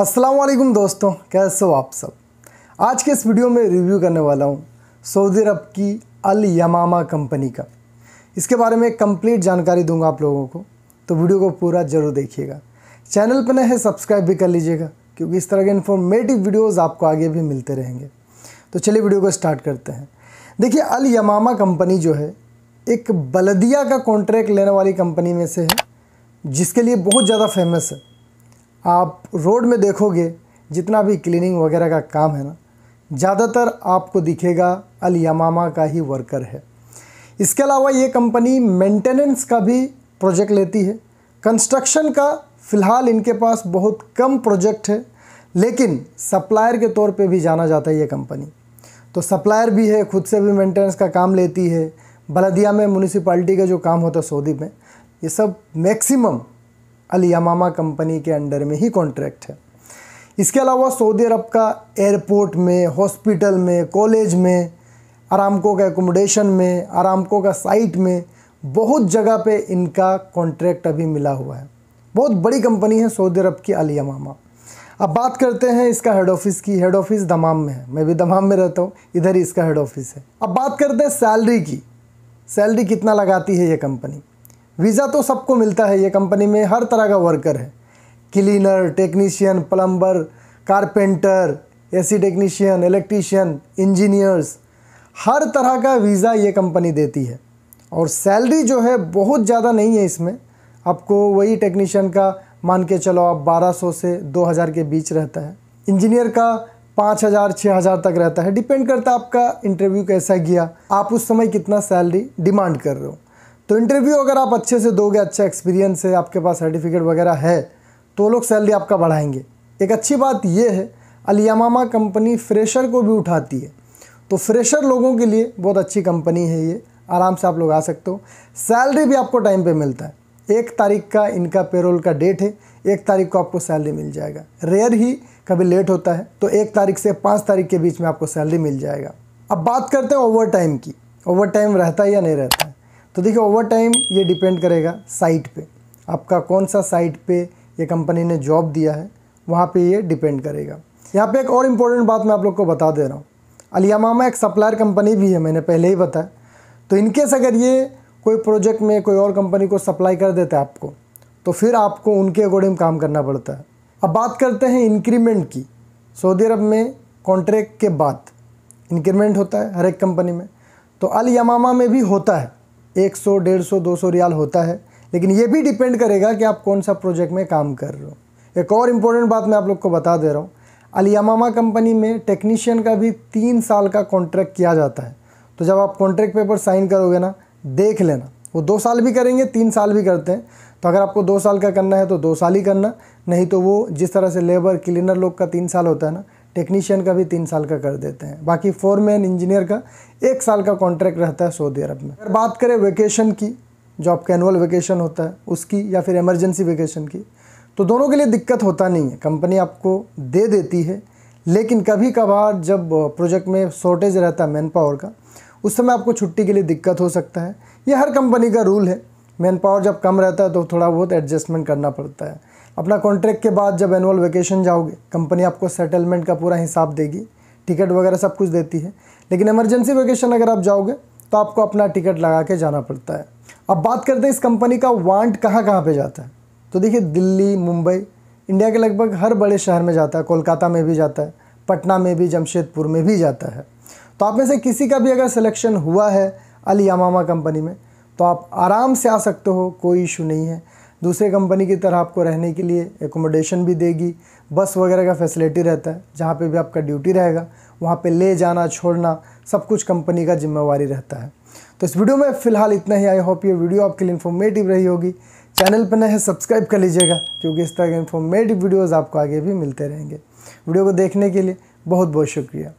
असलकुम दोस्तों कैसे हो आप सब आज के इस वीडियो में रिव्यू करने वाला हूँ सऊदी अरब की अल यमामा कंपनी का इसके बारे में कंप्लीट जानकारी दूंगा आप लोगों को तो वीडियो को पूरा जरूर देखिएगा चैनल पर नए सब्सक्राइब भी कर लीजिएगा क्योंकि इस तरह के इन्फॉर्मेटिव वीडियोज़ आपको आगे भी मिलते रहेंगे तो चलिए वीडियो को स्टार्ट करते हैं देखिए अल यमामा कंपनी जो है एक बलदिया का कॉन्ट्रैक्ट लेने वाली कंपनी में से है जिसके लिए बहुत ज़्यादा फेमस है आप रोड में देखोगे जितना भी क्लीनिंग वगैरह का काम है ना ज़्यादातर आपको दिखेगा अल यमामा का ही वर्कर है इसके अलावा ये कंपनी मेंटेनेंस का भी प्रोजेक्ट लेती है कंस्ट्रक्शन का फ़िलहाल इनके पास बहुत कम प्रोजेक्ट है लेकिन सप्लायर के तौर पे भी जाना जाता है ये कंपनी तो सप्लायर भी है खुद से भी मेंटेनेंस का काम लेती है बलदिया में म्यूनिसपाल्टी का जो काम होता है सऊदी में ये सब मैक्सिमम अलियामामा कंपनी के अंडर में ही कॉन्ट्रैक्ट है इसके अलावा सऊदी अरब का एयरपोर्ट में हॉस्पिटल में कॉलेज में आरामको का एकोमोडेशन में आरामको का साइट में बहुत जगह पे इनका कॉन्ट्रैक्ट अभी मिला हुआ है बहुत बड़ी कंपनी है सऊदी अरब की अलियामामा अब बात करते हैं इसका हेड ऑफिस की हेड ऑफिस दमाम में है मैं भी दमाम में रहता हूँ इधर ही इसका हेड ऑफिस है अब बात करते हैं सैलरी की सैलरी कितना लगाती है ये कंपनी वीज़ा तो सबको मिलता है ये कंपनी में हर तरह का वर्कर है cleaner technician plumber carpenter AC technician electrician engineers हर तरह का वीज़ा ये कंपनी देती है और सैलरी जो है बहुत ज़्यादा नहीं है इसमें आपको वही टेक्नीशियन का मान के चलो आप 1200 से 2000 के बीच रहता है इंजीनियर का 5000 6000 तक रहता है डिपेंड करता है आपका इंटरव्यू कैसा गया आप उस समय कितना सैलरी डिमांड कर रहे हो तो इंटरव्यू अगर आप अच्छे से दोगे अच्छा एक्सपीरियंस है आपके पास सर्टिफिकेट वगैरह है तो लोग सैलरी आपका बढ़ाएंगे एक अच्छी बात यह है अलियामामा कंपनी फ्रेशर को भी उठाती है तो फ्रेशर लोगों के लिए बहुत अच्छी कंपनी है ये आराम से आप लोग आ सकते हो सैलरी भी आपको टाइम पे मिलता है एक तारीख का इनका पेरोल का डेट है एक तारीख को आपको सैलरी मिल जाएगा रेयर ही कभी लेट होता है तो एक तारीख से पाँच तारीख के बीच में आपको सैलरी मिल जाएगा अब बात करते हैं ओवर टाइम की ओवर टाइम रहता है या नहीं रहता तो देखिए ओवर टाइम ये डिपेंड करेगा साइट पे आपका कौन सा साइट पे ये कंपनी ने जॉब दिया है वहाँ पे ये डिपेंड करेगा यहाँ पे एक और इम्पोर्टेंट बात मैं आप लोग को बता दे रहा हूँ अलियामा में एक सप्लायर कंपनी भी है मैंने पहले ही बताया तो इनकेस अगर ये कोई प्रोजेक्ट में कोई और कंपनी को सप्लाई कर देता है आपको तो फिर आपको उनके अकॉर्डिंग काम करना पड़ता है अब बात करते हैं इंक्रीमेंट की सऊदी अरब में कॉन्ट्रैक्ट के बाद इंक्रीमेंट होता है हर एक कंपनी में तो अल यमामा में भी होता है एक सौ डेढ़ सौ दो सौ रियाल होता है लेकिन ये भी डिपेंड करेगा कि आप कौन सा प्रोजेक्ट में काम कर रहे हो एक और इम्पोर्टेंट बात मैं आप लोग को बता दे रहा हूँ अलियामामा कंपनी में टेक्नीशियन का भी तीन साल का कॉन्ट्रैक्ट किया जाता है तो जब आप कॉन्ट्रैक्ट पेपर साइन करोगे ना देख लेना वो दो साल भी करेंगे तीन साल भी करते हैं तो अगर आपको दो साल का करना है तो दो साल ही करना नहीं तो वो जिस तरह से लेबर क्लीनर लोग का तीन साल होता है ना टेक्नीशियन का भी तीन साल का कर देते हैं बाकी फोर मैन इंजीनियर का एक साल का कॉन्ट्रैक्ट रहता है सऊदी अरब में अगर बात करें वेकेशन की जो आपका एनुअल वेकेशन होता है उसकी या फिर एमरजेंसी वेकेशन की तो दोनों के लिए दिक्कत होता नहीं है कंपनी आपको दे देती है लेकिन कभी कभार जब प्रोजेक्ट में शॉर्टेज रहता है मैन पावर का उस समय आपको छुट्टी के लिए दिक्कत हो सकता है ये हर कंपनी का रूल है मैन पावर जब कम रहता है तो थोड़ा बहुत एडजस्टमेंट करना पड़ता है अपना कॉन्ट्रैक्ट के बाद जब एनुअल वेकेशन जाओगे कंपनी आपको सेटलमेंट का पूरा हिसाब देगी टिकट वगैरह सब कुछ देती है लेकिन इमरजेंसी वेकेशन अगर आप जाओगे तो आपको अपना टिकट लगा के जाना पड़ता है अब बात करते हैं इस कंपनी का वांट कहाँ कहाँ पे जाता है तो देखिए दिल्ली मुंबई इंडिया के लगभग हर बड़े शहर में जाता है कोलकाता में भी जाता है पटना में भी जमशेदपुर में भी जाता है तो आप में से किसी का भी अगर सिलेक्शन हुआ है अली कंपनी में तो आप आराम से आ सकते हो कोई इशू नहीं है दूसरे कंपनी की तरह आपको रहने के लिए एकोमोडेशन भी देगी बस वगैरह का फैसिलिटी रहता है जहाँ पे भी आपका ड्यूटी रहेगा वहाँ पे ले जाना छोड़ना सब कुछ कंपनी का जिम्मेवारी रहता है तो इस वीडियो में फ़िलहाल इतना ही आई होप ये वीडियो आपके लिए इन्फॉर्मेटिव रही होगी चैनल पर नए सब्सक्राइब कर लीजिएगा क्योंकि इस तरह के इन्फॉर्मेटिव वीडियोज़ आपको आगे भी मिलते रहेंगे वीडियो को देखने के लिए बहुत बहुत शुक्रिया